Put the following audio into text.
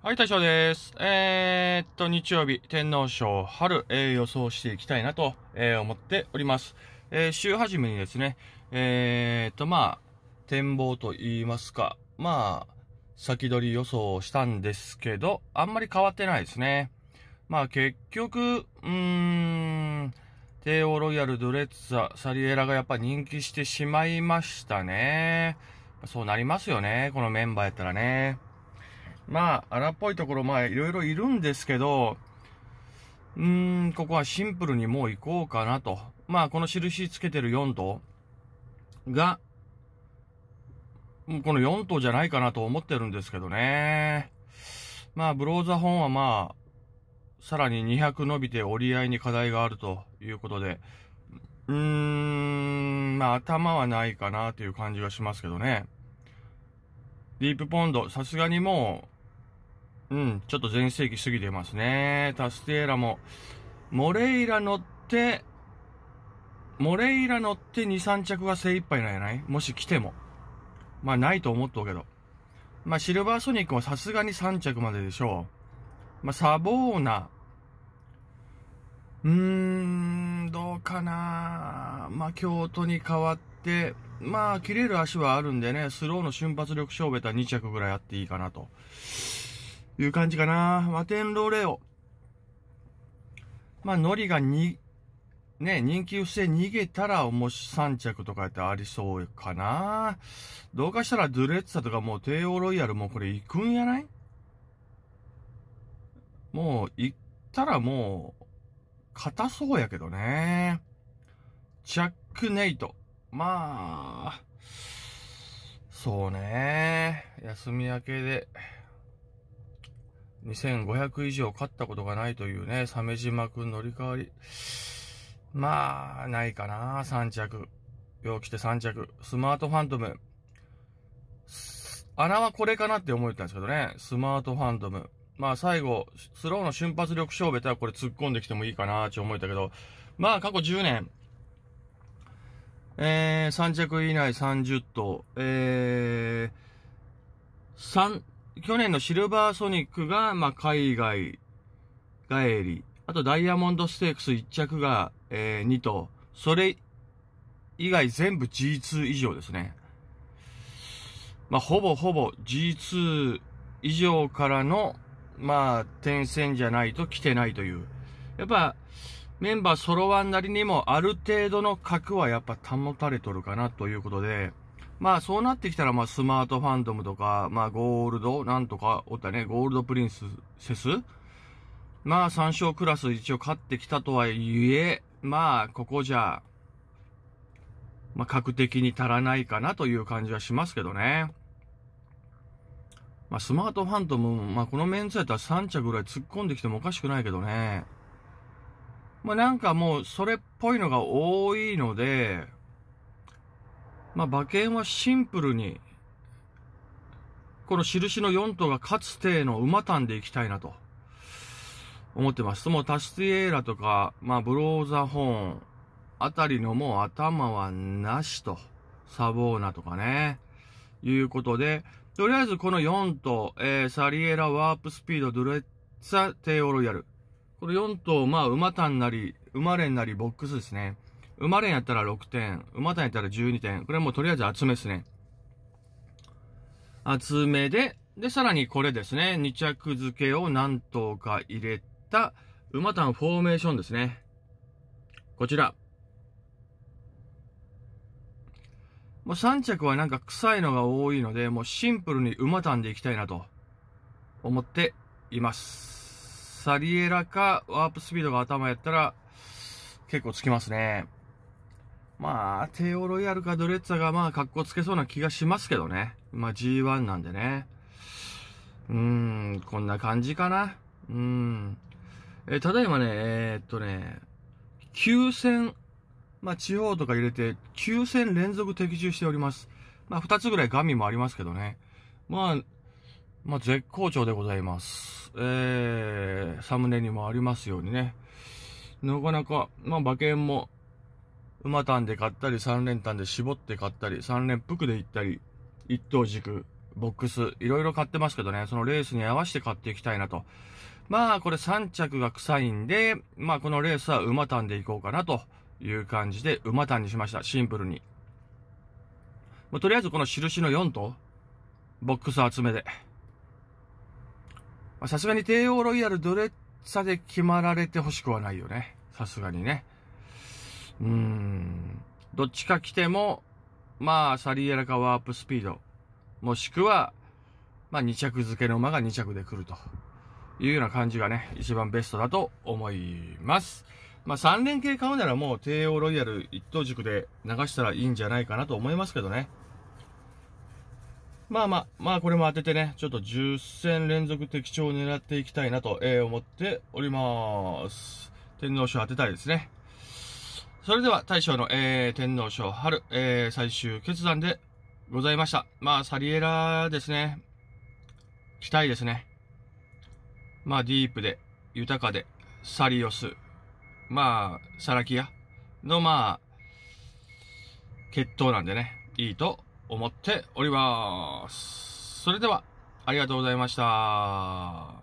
はい、大将です。えー、っと、日曜日、天皇賞春、えー、予想していきたいなと、えー、思っております。えー、週始めにですね、えー、っと、まあ、展望と言いますか、まあ、先取り予想をしたんですけど、あんまり変わってないですね。まあ、結局、うーん、帝王ロイヤル、ドレッツァ、サリエラがやっぱ人気してしまいましたね。そうなりますよね、このメンバーやったらね。まあ、荒っぽいところ、まあ、いろいろいるんですけど、うーん、ここはシンプルにもう行こうかなと。まあ、この印つけてる4頭が、この4頭じゃないかなと思ってるんですけどね。まあ、ブローザ本はまあ、さらに200伸びて折り合いに課題があるということで、うーん、まあ、頭はないかなという感じはしますけどね。ディープポンド、さすがにもう、うん、ちょっと全盛期過ぎてますね。タステーラも、モレイラ乗って、モレイラ乗って2、3着は精一杯なんやないもし来ても。まあないと思っとうけど。まあシルバーソニックもさすがに3着まででしょう。まあサボーナ。うーん、どうかなまあ京都に変わって、まあ切れる足はあるんでね、スローの瞬発力勝負たら2着ぐらいあっていいかなと。いう感じかな。マテンロレオ。まあ、ノリがに、ね、人気不正逃げたら、もし3着とかってありそうかな。どうかしたら、ドゥレッツァとかもう、帝王ロイヤルもこれ行くんやないもう、行ったらもう、硬そうやけどね。チャックネイト。まあ、そうね。休み明けで。2500以上勝ったことがないというね、鮫島くん乗り換わり。まあ、ないかな。3着。よう来て3着。スマートファントム。穴はこれかなって思ってたんですけどね。スマートファントム。まあ最後、スローの瞬発力勝負やったらこれ突っ込んできてもいいかなって思えたけど、まあ過去10年、えー、3着以内30頭、えー、3、去年のシルバーソニックが、まあ、海外帰り、あとダイヤモンドステークス1着が、えー、2頭、それ以外全部 G2 以上ですね。まあ、ほぼほぼ G2 以上からの、まあ、転戦じゃないと来てないという。やっぱ、メンバー揃わんなりにもある程度の核はやっぱ保たれとるかなということで、まあそうなってきたら、まあスマートファンドムとか、まあゴールド、なんとかおったね、ゴールドプリンセスまあ3勝クラス一応勝ってきたとはいえ、まあここじゃ、まあ格的に足らないかなという感じはしますけどね。まあスマートファンドムも、まあこのメンツやったら3着ぐらい突っ込んできてもおかしくないけどね。まあなんかもうそれっぽいのが多いので、まあ、馬券はシンプルに、この印の4頭がかつての馬単でいきたいなと思ってます。もうタスティエーラとか、まあ、ブローザホーンあたりのもう頭はなしと、サボーナとかね、いうことで、とりあえずこの4頭、えー、サリエラ、ワープスピード、ドゥレッツァ、テーオロイヤル。この4頭、まあ、馬単なり、馬連なり、ボックスですね。生まれんやったら6点、生またんやったら12点。これはもうとりあえず集めですね。集めで、で、さらにこれですね。2着付けを何頭か入れた、馬単フォーメーションですね。こちら。もう3着はなんか臭いのが多いので、もうシンプルに馬単でいきたいなと思っています。サリエラかワープスピードが頭やったら結構つきますね。まあ、テオロイヤルかドレッツァがまあ、格好つけそうな気がしますけどね。まあ、G1 なんでね。うーん、こんな感じかな。うーん。えただいまね、えー、っとね、9戦、まあ、地方とか入れて、9戦連続的中しております。まあ、2つぐらいガミもありますけどね。まあ、まあ、絶好調でございます。えー、サムネにもありますようにね。なかなか、まあ、馬券も、馬単で買ったり、三連単で絞って買ったり、三連服で行ったり、一等軸、ボックス、いろいろ買ってますけどね、そのレースに合わせて買っていきたいなと。まあ、これ三着が臭いんで、まあ、このレースは馬単でいこうかなという感じで、馬単にしました。シンプルに。もうとりあえずこの印の4と、ボックス集めで。さすがに帝王ロイヤルどれさで決まられてほしくはないよね。さすがにね。うーん。どっちか来ても、まあ、サリエラかワープスピード。もしくは、まあ、2着付けの馬が2着で来るというような感じがね、一番ベストだと思います。まあ、3連携買うならもう帝王ロイヤル一等軸で流したらいいんじゃないかなと思いますけどね。まあまあ、まあこれも当ててね、ちょっと10戦連続的中を狙っていきたいなと、え思っております。天皇賞当てたいですね。それでは大将の、えー、天皇賞春、えー、最終決断でございました。まあ、サリエラですね。期待ですね。まあ、ディープで、豊かで、サリオス、まあ、サラキアの、まあ、決闘なんでね、いいと思っております。それでは、ありがとうございました。